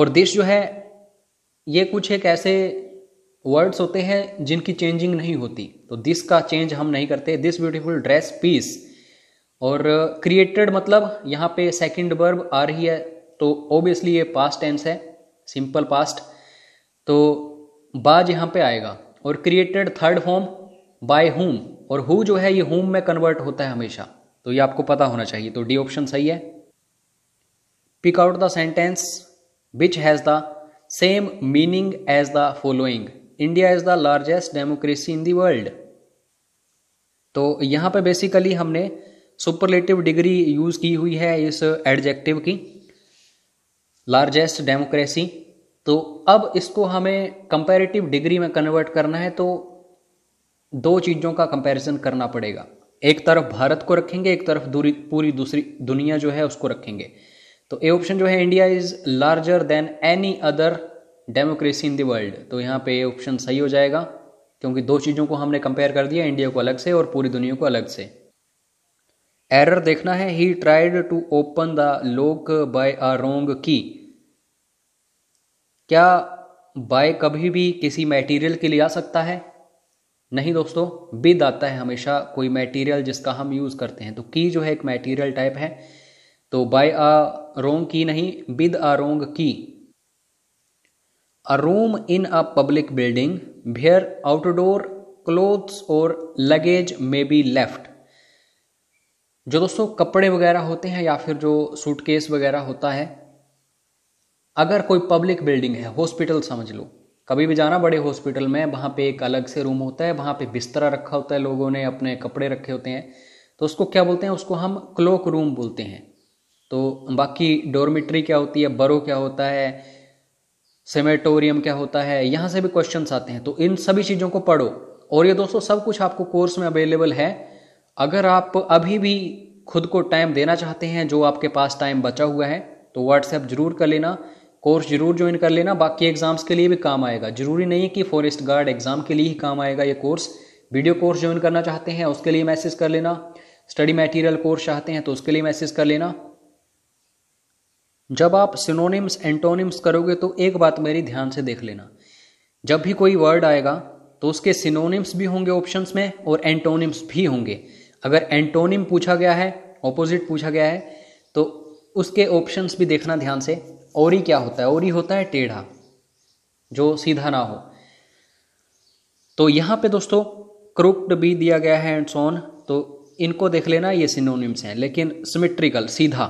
और दिस जो है ये कुछ एक ऐसे वर्ड्स होते हैं जिनकी चेंजिंग नहीं होती तो दिस का चेंज हम नहीं करते दिस ब्यूटीफुल ड्रेस पीस और क्रिएटेड uh, मतलब यहाँ पे सेकंड वर्ब आ रही है तो ओबियसली ये पास्ट टेंस है सिंपल पास्ट तो बाज यहाँ पे आएगा और created third whom by whom और हु जो है ये होम में कन्वर्ट होता है हमेशा तो ये आपको पता होना चाहिए तो डी ऑप्शन सही है pick out the sentence which has the same meaning as the following India is the largest democracy in the world तो यहां पे बेसिकली हमने सुपरलेटिव डिग्री यूज़ की हुई है इस एडजेक्टिव की लार्जेस्ट डेमोक्रेसी तो अब इसको हमें कंपैरेटिव डिग्री में कन्वर्ट करना है तो दो चीज़ों का कंपैरिजन करना पड़ेगा एक तरफ भारत को रखेंगे एक तरफ दूरी पूरी दूसरी दुनिया जो है उसको रखेंगे तो ए ऑप्शन जो है India is larger than any other democracy in the world तो यहाँ पे ए ऑप्शन सही हो जाएगा क्योंकि दो चीज़ों को हमने कंपेयर कर दिया इंडिया को अलग से और पूरी दुनिया को अलग से एरर देखना है he tried to open the lock by a wrong key क्या बाय कभी भी किसी मटेरियल के लिए आ सकता है नहीं दोस्तों बिद आता है हमेशा कोई मटेरियल जिसका हम यूज़ करते हैं तो की जो है एक मटेरियल टाइप है तो बाय अ रोंग की नहीं बिद a wrong key a room in a public building where outdoor clothes और लगेज मे बी लेफ्ट जो दोस्तों कपड़े वगैरह होते हैं या फिर जो सूटकेस वगैरह होता है अगर कोई पब्लिक बिल्डिंग है हॉस्पिटल समझ लो कभी भी जाना बड़े हॉस्पिटल में वहाँ पे एक अलग से रूम होता है वहाँ पे बिस्तरा रखा होता है लोगों ने अपने कपड़े रखे होते हैं तो उसको क्या बोलते हैं उसको हम क्लोक रूम बोलते हैं तो बाकी डोरमिट्री क्या होती है बरो क्या होता है सेमेटोरियम क्या होता है यहाँ से भी क्वेश्चन आते हैं तो इन सभी चीज़ों को पढ़ो और ये दोस्तों सब कुछ आपको कोर्स में अवेलेबल है अगर आप अभी भी खुद को टाइम देना चाहते हैं जो आपके पास टाइम बचा हुआ है तो व्हाट्सएप जरूर कर लेना कोर्स जरूर ज्वाइन कर लेना बाकी एग्जाम्स के लिए भी काम आएगा जरूरी नहीं है कि फॉरेस्ट गार्ड एग्जाम के लिए ही काम आएगा ये कोर्स वीडियो कोर्स ज्वाइन करना चाहते हैं उसके लिए मैसेज कर लेना स्टडी मटेरियल कोर्स चाहते हैं तो उसके लिए मैसेज कर लेना जब आप सिनोनिम्स एंटोनिम्स करोगे तो एक बात मेरी ध्यान से देख लेना जब भी कोई वर्ड आएगा तो उसके सिनोनिम्स भी होंगे ऑप्शंस में और एंटोनिम्स भी होंगे अगर एंटोनिम पूछा गया है ऑपोजिट पूछा गया है तो उसके ऑप्शंस भी देखना ध्यान से ओरी क्या होता है ओरी होता है टेढ़ा जो सीधा ना हो तो यहाँ पे दोस्तों क्रुक्ड भी दिया गया है एंड सोन तो इनको देख लेना ये सिनोनिम्स हैं लेकिन सिमेट्रिकल सीधा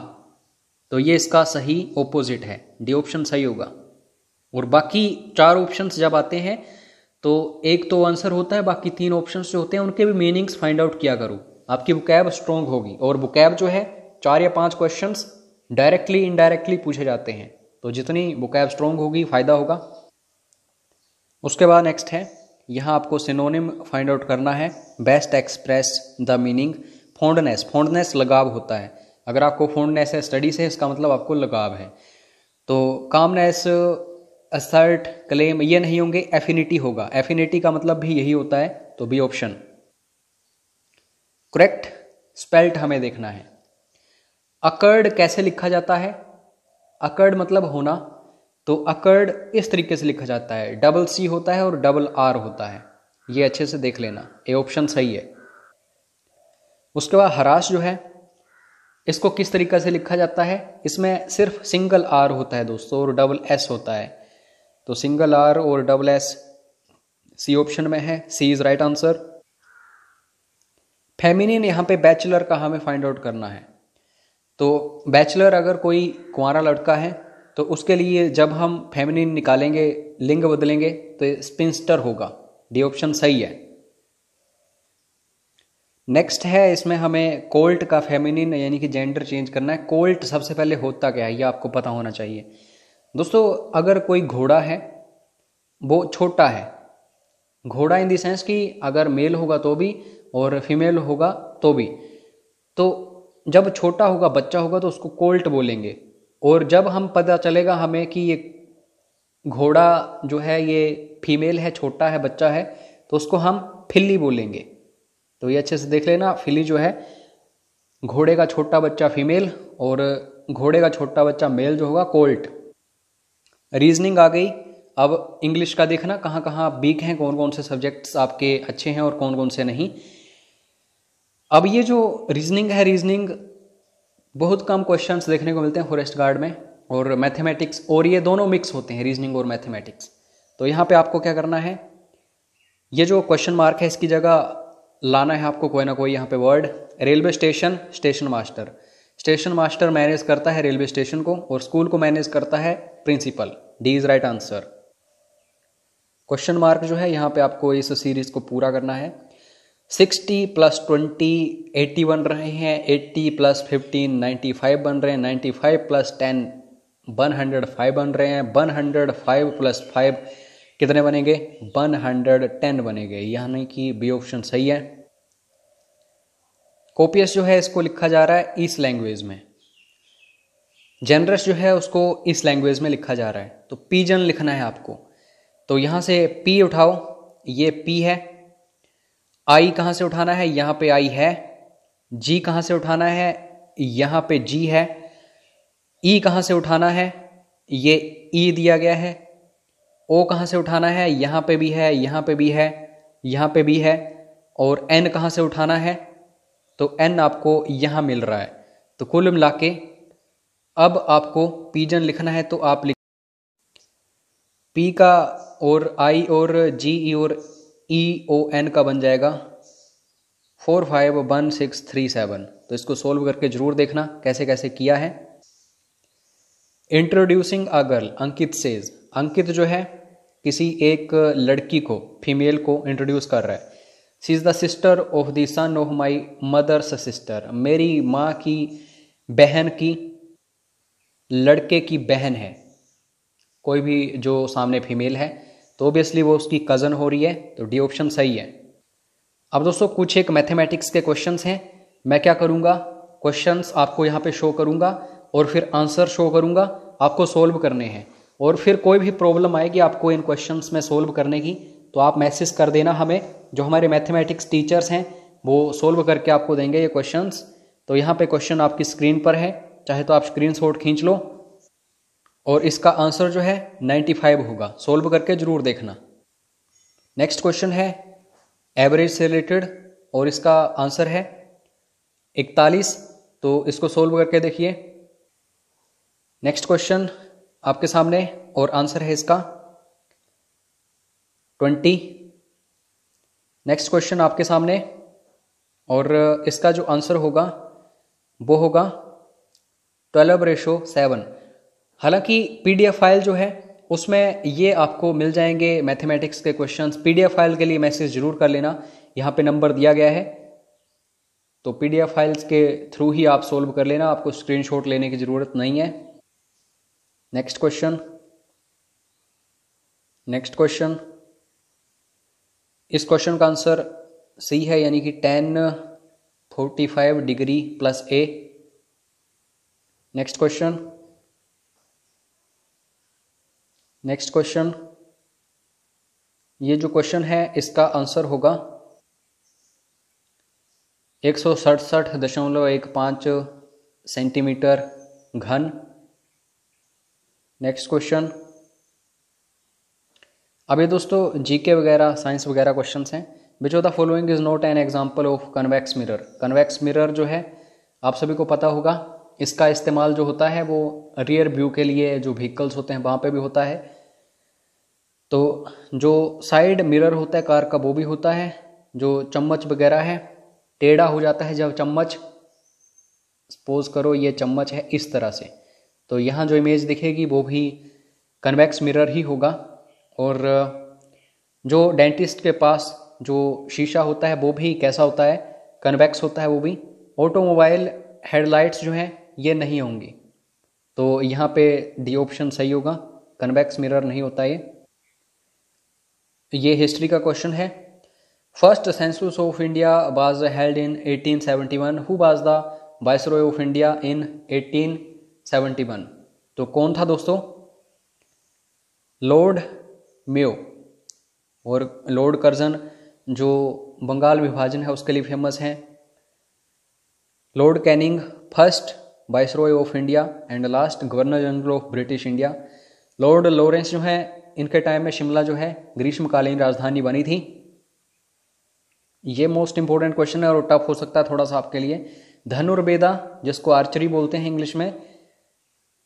तो ये इसका सही ओपोजिट है डी ऑप्शन सही होगा और बाकी चार ऑप्शंस जब आते हैं तो एक तो आंसर होता है बाकी तीन ऑप्शंस जो होते हैं उनके भी मीनिंग्स फाइंड आउट किया करो आपकी बुकैब स्ट्रॉन्ग होगी और बुकैब जो है चार या पांच क्वेश्चंस डायरेक्टली इनडायरेक्टली पूछे जाते हैं तो जितनी कैब स्ट्रॉन्ग होगी फ़ायदा होगा उसके बाद नेक्स्ट है यहाँ आपको सिनोनिम फाइंड आउट करना है best express the meaning fondness fondness लगाव होता है अगर आपको फोंडनेस है स्टडी से इसका मतलब आपको लगाव है तो कामनेस असर्ट क्लेम ये नहीं होंगे एफिनिटी होगा एफिनिटी का मतलब भी यही होता है तो बी ऑप्शन करेक्ट स्पेल्ट हमें देखना है अकर्ड कैसे लिखा जाता है अकर्ड मतलब होना तो अकर्ड इस तरीके से लिखा जाता है डबल सी होता है और डबल आर होता है ये अच्छे से देख लेना ये ऑप्शन सही है उसके बाद हराश जो है इसको किस तरीके से लिखा जाता है इसमें सिर्फ सिंगल आर होता है दोस्तों और डबल एस होता है तो सिंगल आर और डबल एस सी ऑप्शन में है सी इज़ राइट आंसर फेमिनिन यहां पे बैचलर का हमें फाइंड आउट करना है तो बैचलर अगर कोई कुंवारा लड़का है तो उसके लिए जब हम फेमिनिन निकालेंगे लिंग बदलेंगे तो स्पिंस्टर होगा डी ऑप्शन सही है नेक्स्ट है इसमें हमें कोल्ट का फेमिनिन यानी कि जेंडर चेंज करना है कोल्ट सबसे पहले होता क्या है ये आपको पता होना चाहिए दोस्तों अगर कोई घोड़ा है वो छोटा है घोड़ा इन देंस कि अगर मेल होगा तो भी और फीमेल होगा तो भी तो जब छोटा होगा बच्चा होगा तो उसको कोल्ट बोलेंगे और जब हम पता चलेगा हमें कि ये घोड़ा जो है ये फीमेल है छोटा है बच्चा है तो उसको हम फिल्ली बोलेंगे तो ये अच्छे से देख लेना फिल्ली जो है घोड़े का छोटा बच्चा फीमेल और घोड़े का छोटा बच्चा मेल जो होगा कोल्ट रीजनिंग आ गई अब इंग्लिश का देखना कहाँ कहाँ वीक हैं कौन कौन से सब्जेक्ट्स आपके अच्छे हैं और कौन कौन से नहीं अब ये जो रीजनिंग है रीजनिंग बहुत कम क्वेश्चंस देखने को मिलते हैं फॉरेस्ट गार्ड में और मैथमेटिक्स और ये दोनों मिक्स होते हैं रीजनिंग और मैथमेटिक्स तो यहाँ पे आपको क्या करना है ये जो क्वेश्चन मार्क है इसकी जगह लाना है आपको कोई ना कोई यहाँ पे word railway station station master station master manage करता है रेलवे स्टेशन को और स्कूल को मैनेज करता है principal D is right answer question mark जो है यहाँ पे आपको इस सीरीज को पूरा करना है सिक्सटी प्लस ट्वेंटी एट्टी बन रहे हैं eighty plus fifteen ninety five बन रहे हैं ninety five plus ten one hundred five बन रहे हैं one hundred five plus five कितने बनेंगे वन हंड्रेड टेन बनेंगे यानी कि बी ऑप्शन सही है कॉपियस जो है इसको लिखा जा रहा है इस लैंग्वेज में जेनरस जो है उसको इस लैंग्वेज में लिखा जा रहा है तो पीजन लिखना है आपको तो यहाँ से पी उठाओ ये पी है आई कहां से उठाना है यहां पे आई है जी कहां से उठाना है यहां पे जी है ई कहां से उठाना है ये ई दिया गया है ओ कहां से उठाना है यहां पे भी है यहां पे भी है यहां पे भी है और एन कहां से उठाना है तो एन आपको यहां मिल रहा है तो कुल मिला के अब आपको पीजन लिखना है तो आप लिख पी का और आई और जी ई और ई ओ एन का बन जाएगा four five one six three seven तो इसको सोल्व करके जरूर देखना कैसे कैसे किया है introducing a girl Ankit says Ankit जो है किसी एक लड़की को फीमेल को इंट्रोड्यूस कर रहा है सी is the sister of the son of my mother's sister मेरी माँ की बहन की लड़के की बहन है कोई भी जो सामने फीमेल है तो ओबियसली वो उसकी कज़न हो रही है तो डी ऑप्शन सही है अब दोस्तों कुछ एक मैथमेटिक्स के क्वेश्चन हैं मैं क्या करूंगा क्वेश्चंस आपको यहाँ पे शो करूंगा और फिर आंसर शो करूंगा आपको सोल्व करने हैं और फिर कोई भी प्रॉब्लम आएगी आपको इन क्वेश्चंस में सोल्व करने की तो आप मैसेज कर देना हमें जो हमारे मैथमेटिक्स टीचर्स हैं वो सोल्व करके आपको देंगे ये क्वेश्चंस तो यहाँ पे क्वेश्चन आपकी स्क्रीन पर है चाहे तो आप स्क्रीन खींच लो और इसका आंसर जो है 95 होगा सोल्व करके ज़रूर देखना नेक्स्ट क्वेश्चन है एवरेज से रिलेटेड और इसका आंसर है 41 तो इसको सोल्व करके देखिए नेक्स्ट क्वेश्चन आपके सामने और आंसर है इसका 20 नेक्स्ट क्वेश्चन आपके सामने और इसका जो आंसर होगा वो होगा ट्वेल्व रेशो सेवन हालांकि पीडीएफ फाइल जो है उसमें ये आपको मिल जाएंगे मैथमेटिक्स के क्वेश्चंस पीडीएफ फाइल के लिए मैसेज जरूर कर लेना यहाँ पे नंबर दिया गया है तो पीडीएफ फाइल्स के थ्रू ही आप सोल्व कर लेना आपको स्क्रीनशॉट लेने की ज़रूरत नहीं है नेक्स्ट क्वेश्चन नेक्स्ट क्वेश्चन इस क्वेश्चन का आंसर सही है यानी कि ten forty five degree plus A next question next question ये जो क्वेश्चन है इसका आंसर होगा एक सौ सड़सठ दशमलव एक पाँच सेंटीमीटर घन नेक्स्ट क्वेश्चन अभी दोस्तों जीके वगैरह साइंस वगैरह क्वेश्चंस हैं which of the following is not an example of convex mirror convex mirror जो है आप सभी को पता होगा इसका इस्तेमाल जो होता है वो रियर व्यू के लिए जो व्हीकल्स होते हैं वहाँ पे भी होता है तो जो साइड मिरर होता है कार का वो भी होता है जो चम्मच वगैरह है टेढ़ा हो जाता है जब चम्मच सपोज करो ये चम्मच है इस तरह से तो यहाँ जो इमेज दिखेगी वो भी कन्वेक्स मिरर ही होगा और जो डेंटिस्ट के पास जो शीशा होता है वो भी कैसा होता है कन्वेक्स होता है वो भी ऑटोमोबाइल हेडलाइट्स जो हैं ये नहीं होंगी तो यहाँ पे डी ऑप्शन सही होगा कन्वेक्स मिरर नहीं होता ये ये हिस्ट्री का क्वेश्चन है first census of India was held in 1871 who was the viceroy of India in 1871 तो कौन था दोस्तों लॉर्ड म्यो और लॉर्ड कर्जन जो बंगाल विभाजन है उसके लिए फेमस है Lord Canning first viceroy of India and last governor general of British India Lord Lawrence जो है इनके टाइम में शिमला जो है ग्रीष्मकालीन राजधानी बनी थी ये मोस्ट इंपॉर्टेंट क्वेश्चन है और टफ हो सकता है थोड़ा सा आपके लिए धनुर्वेदा जिसको आर्चरी बोलते हैं इंग्लिश में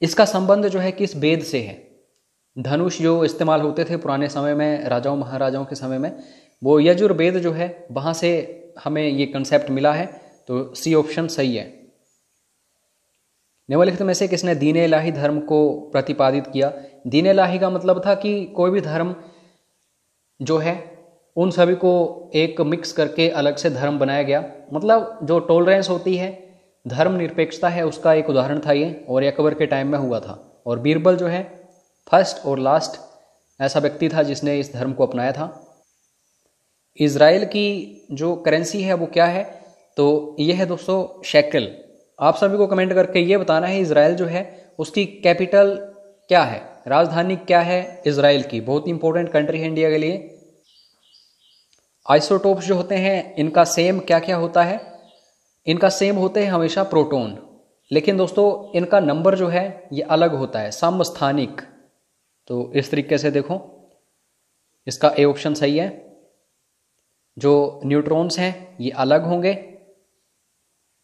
इसका संबंध जो है किस वेद से है धनुष जो इस्तेमाल होते थे पुराने समय में राजाओं महाराजाओं के समय में वो यजुर्वेद जो है वहाँ से हमें ये कंसेप्ट मिला है तो सी ऑप्शन सही है निम्नलिखित में से किसने दीन लाही धर्म को प्रतिपादित किया दीन लाही का मतलब था कि कोई भी धर्म जो है उन सभी को एक मिक्स करके अलग से धर्म बनाया गया मतलब जो टोलरेंस होती है धर्म निरपेक्षता है उसका एक उदाहरण था ये और ये अकबर के टाइम में हुआ था और बीरबल जो है फर्स्ट और लास्ट ऐसा व्यक्ति था जिसने इस धर्म को अपनाया था इसराइल की जो करेंसी है वो क्या है तो ये है दोस्तों शैकल आप सभी को कमेंट करके ये बताना है इसराइल जो है उसकी कैपिटल क्या है राजधानी क्या है इसराइल की बहुत ही इंपॉर्टेंट कंट्री है इंडिया के लिए आइसोटोप्स जो होते हैं इनका सेम क्या क्या होता है इनका सेम होते हैं हमेशा प्रोटोन लेकिन दोस्तों इनका नंबर जो है ये अलग होता है समस्थानिक तो इस तरीके से देखो इसका ए ऑप्शन सही है जो न्यूट्रॉन्स हैं ये अलग होंगे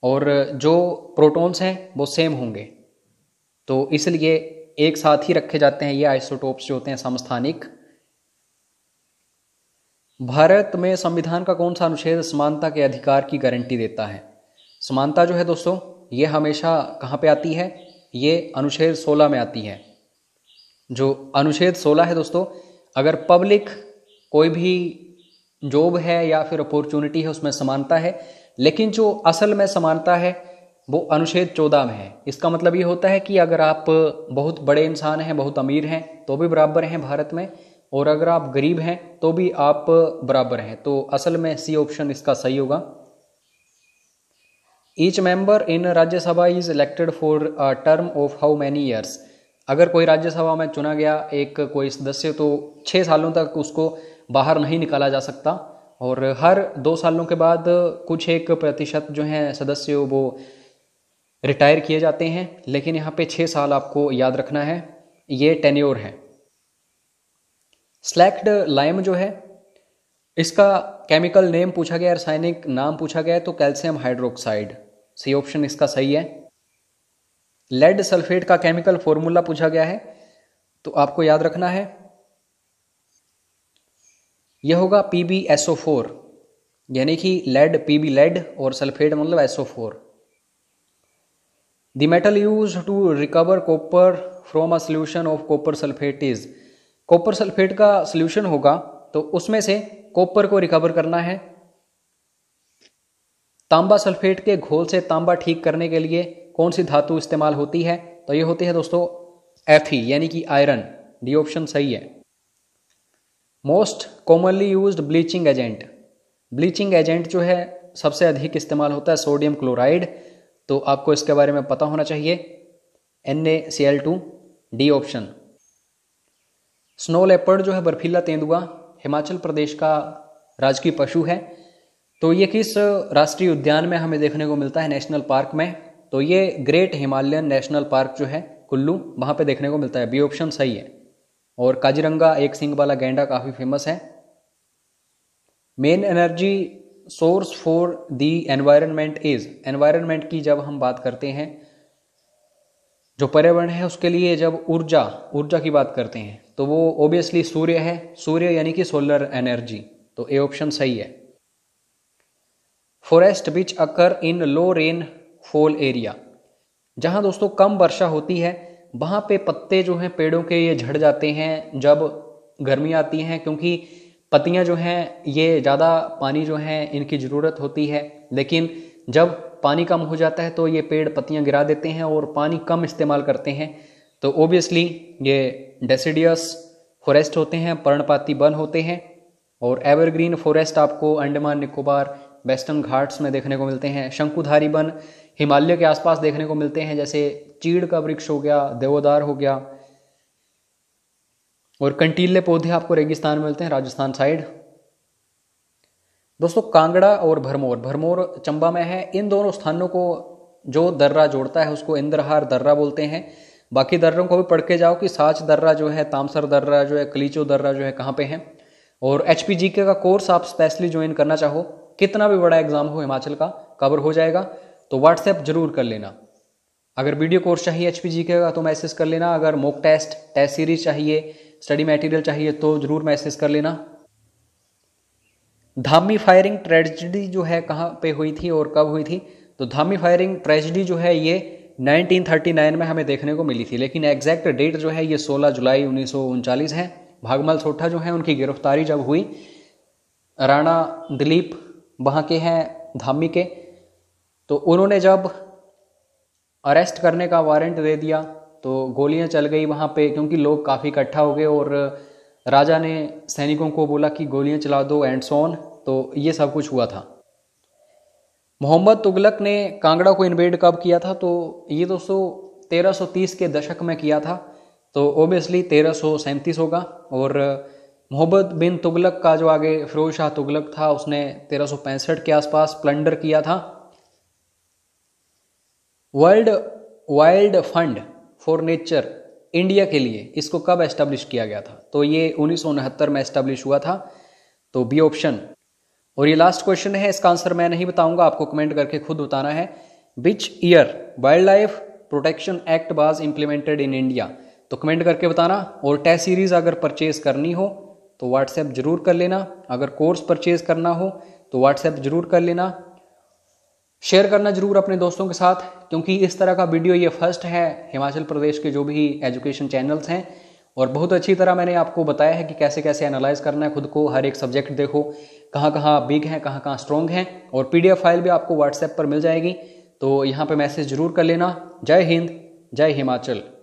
और जो प्रोटॉन्स हैं वो सेम होंगे तो इसलिए एक साथ ही रखे जाते हैं ये आइसोटोप्स जो होते हैं समस्थानिक भारत में संविधान का कौन सा अनुच्छेद समानता के अधिकार की गारंटी देता है समानता जो है दोस्तों ये हमेशा कहाँ पे आती है ये अनुच्छेद 16 में आती है जो अनुच्छेद 16 है दोस्तों अगर पब्लिक कोई भी जॉब है या फिर अपॉर्चुनिटी है उसमें समानता है लेकिन जो असल में समानता है वो अनुच्छेद चौदह में है इसका मतलब ये होता है कि अगर आप बहुत बड़े इंसान हैं बहुत अमीर हैं तो भी बराबर हैं भारत में और अगर आप गरीब हैं तो भी आप बराबर हैं तो असल में सी ऑप्शन इसका सही होगा each member in Rajya Sabha is elected for term of how many years अगर कोई राज्यसभा में चुना गया एक कोई सदस्य तो छः सालों तक उसको बाहर नहीं निकाला जा सकता और हर दो सालों के बाद कुछ एक प्रतिशत जो हैं सदस्य वो रिटायर किए जाते हैं लेकिन यहाँ पे छः साल आपको याद रखना है ये टेन्योर है स्लैक्ड लाइम जो है इसका केमिकल नेम पूछा गया रासायनिक नाम पूछा गया तो कैल्शियम हाइड्रोक्साइड सी ऑप्शन इसका सही है लेड सल्फेट का केमिकल फॉर्मूला पूछा गया है तो आपको याद रखना है यह होगा P B S O four यानी कि लेड पी बी लेड और सल्फेट मतलब S O four the metal use to recover copper from a solution of copper sulphate is copper sulphate का सोल्यूशन होगा तो उसमें से कॉपर को रिकवर करना है तांबा सल्फेट के घोल से तांबा ठीक करने के लिए कौन सी धातु इस्तेमाल होती है तो ये होती है दोस्तों एफ यानी कि आयरन डी ऑप्शन सही है most commonly use bleaching agent bleaching agent जो है सबसे अधिक इस्तेमाल होता है सोडियम क्लोराइड तो आपको इसके बारे में पता होना चाहिए N A C L two D option snow leopard जो है बर्फीला तेंदुआ हिमाचल प्रदेश का राजकीय पशु है तो ये किस राष्ट्रीय उद्यान में हमें देखने को मिलता है नेशनल पार्क में तो ये ग्रेट हिमालयन नेशनल पार्क जो है कुल्लू वहाँ पे देखने को मिलता है बी ऑप्शन सही है और काजीरंगा एक सिंग वाला गैंडा काफ़ी फेमस है main energy source for the environment is environment की जब हम बात करते हैं जो पर्यावरण है उसके लिए जब ऊर्जा ऊर्जा की बात करते हैं तो वो ओबियसली सूर्य है सूर्य यानी कि सोलर एनर्जी तो ए ऑप्शन सही है forest which occur in low rain fall area जहां दोस्तों कम वर्षा होती है वहाँ पे पत्ते जो हैं पेड़ों के ये झड़ जाते हैं जब गर्मी आती हैं क्योंकि पत्तियाँ जो हैं ये ज़्यादा पानी जो है इनकी ज़रूरत होती है लेकिन जब पानी कम हो जाता है तो ये पेड़ पत्तियाँ गिरा देते हैं और पानी कम इस्तेमाल करते हैं तो ओबियसली ये डेसिडियस फॉरेस्ट होते हैं पर्णपाती वन होते हैं और एवरग्रीन फॉरेस्ट आपको अंडमान निकोबार वेस्टर्न घाट्स में देखने को मिलते हैं शंकुधारी वन हिमालय के आसपास देखने को मिलते हैं जैसे चीड़ का वृक्ष हो गया देवदार हो गया और कंटीले पौधे आपको रेगिस्तान में मिलते हैं राजस्थान साइड दोस्तों कांगड़ा और भरमौर भरमौर चंबा में है इन दोनों स्थानों को जो दर्रा जोड़ता है उसको इंद्रहार दर्रा बोलते हैं बाकी दर्रों को भी पढ़ के जाओ कि साच दर्रा जो है तामसर दर्रा जो है कलीचो दर्रा जो है कहाँ पे है और एच पी जी के का कोर्स आप स्पेशली ज्वाइन करना चाहो कितना भी बड़ा एग्जाम हो हिमाचल का कवर हो जाएगा तो व्हाट्सएप जरूर कर लेना अगर वीडियो कोर्स चाहिए एच पी का तो मैसेज कर लेना अगर मोक टेस्ट टेस्ट सीरीज चाहिए स्टडी मटेरियल चाहिए तो ज़रूर मैसेज कर लेना धामी फायरिंग ट्रेजिडी जो है कहाँ पे हुई थी और कब हुई थी तो धामी फायरिंग ट्रेजिडी जो है ये 1939 में हमें देखने को मिली थी लेकिन एग्जैक्ट डेट जो है ये 16 जुलाई उन्नीस है भागमल सोठा जो है उनकी गिरफ्तारी जब हुई राणा दिलीप वहाँ के हैं धामी के तो उन्होंने जब अरेस्ट करने का वारंट दे दिया तो गोलियां चल गई वहाँ पे क्योंकि लोग काफ़ी इकट्ठा हो गए और राजा ने सैनिकों को बोला कि गोलियां चला दो एंड सोन तो ये सब कुछ हुआ था मोहम्मद तुगलक ने कांगड़ा को इन्वेड कब किया था तो ये दोस्तों 1330 के दशक में किया था तो ओबियसली तेरह होगा और मोहम्मद बिन तुगलक का जो आगे फिरोज शाह तुगलक था उसने तेरह के आसपास प्लंडर किया था world wild fund for nature India के लिए इसको कब एस्टेब्लिश किया गया था तो ये उन्नीस में एस्टेब्लिश हुआ था तो बी ऑप्शन और ये लास्ट क्वेश्चन है इसका आंसर मैं नहीं बताऊंगा आपको कमेंट करके खुद बताना है which year wild life protection act was implemented in India तो कमेंट करके बताना और टेस्ट सीरीज अगर परचेज करनी हो तो व्हाट्सएप जरूर कर लेना अगर कोर्स परचेज करना हो तो व्हाट्सएप जरूर कर लेना शेयर करना जरूर अपने दोस्तों के साथ क्योंकि इस तरह का वीडियो ये फर्स्ट है हिमाचल प्रदेश के जो भी एजुकेशन चैनल्स हैं और बहुत अच्छी तरह मैंने आपको बताया है कि कैसे कैसे एनालाइज करना है खुद को हर एक सब्जेक्ट देखो कहाँ कहाँ बिग हैं कहाँ कहाँ स्ट्रॉन्ग हैं और पी फाइल भी आपको व्हाट्सएप पर मिल जाएगी तो यहाँ पर मैसेज जरूर कर लेना जय हिंद जय हिमाचल